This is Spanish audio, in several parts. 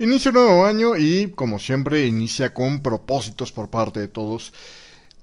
Inicia un nuevo año y, como siempre, inicia con propósitos por parte de todos.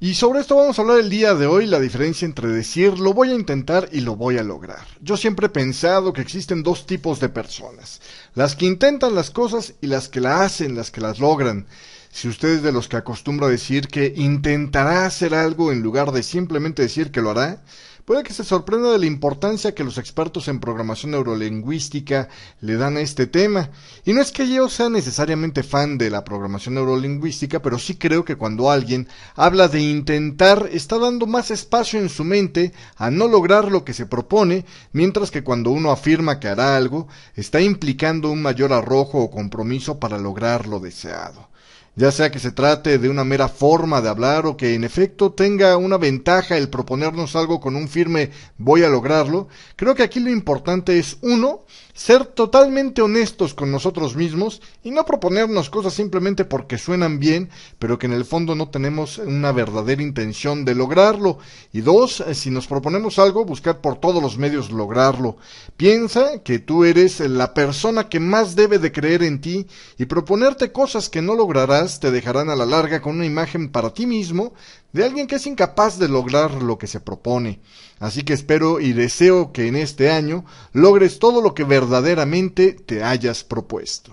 Y sobre esto vamos a hablar el día de hoy, la diferencia entre decir lo voy a intentar y lo voy a lograr. Yo siempre he pensado que existen dos tipos de personas, las que intentan las cosas y las que las hacen, las que las logran. Si usted es de los que acostumbra decir que intentará hacer algo en lugar de simplemente decir que lo hará, puede que se sorprenda de la importancia que los expertos en programación neurolingüística le dan a este tema. Y no es que yo sea necesariamente fan de la programación neurolingüística, pero sí creo que cuando alguien habla de intentar, está dando más espacio en su mente a no lograr lo que se propone, mientras que cuando uno afirma que hará algo, está implicando un mayor arrojo o compromiso para lograr lo deseado ya sea que se trate de una mera forma de hablar o que en efecto tenga una ventaja el proponernos algo con un firme voy a lograrlo, creo que aquí lo importante es, uno, ser totalmente honestos con nosotros mismos y no proponernos cosas simplemente porque suenan bien, pero que en el fondo no tenemos una verdadera intención de lograrlo. Y dos, si nos proponemos algo, buscar por todos los medios lograrlo. Piensa que tú eres la persona que más debe de creer en ti y proponerte cosas que no lograrás te dejarán a la larga con una imagen para ti mismo de alguien que es incapaz de lograr lo que se propone. Así que espero y deseo que en este año logres todo lo que verdaderamente te hayas propuesto.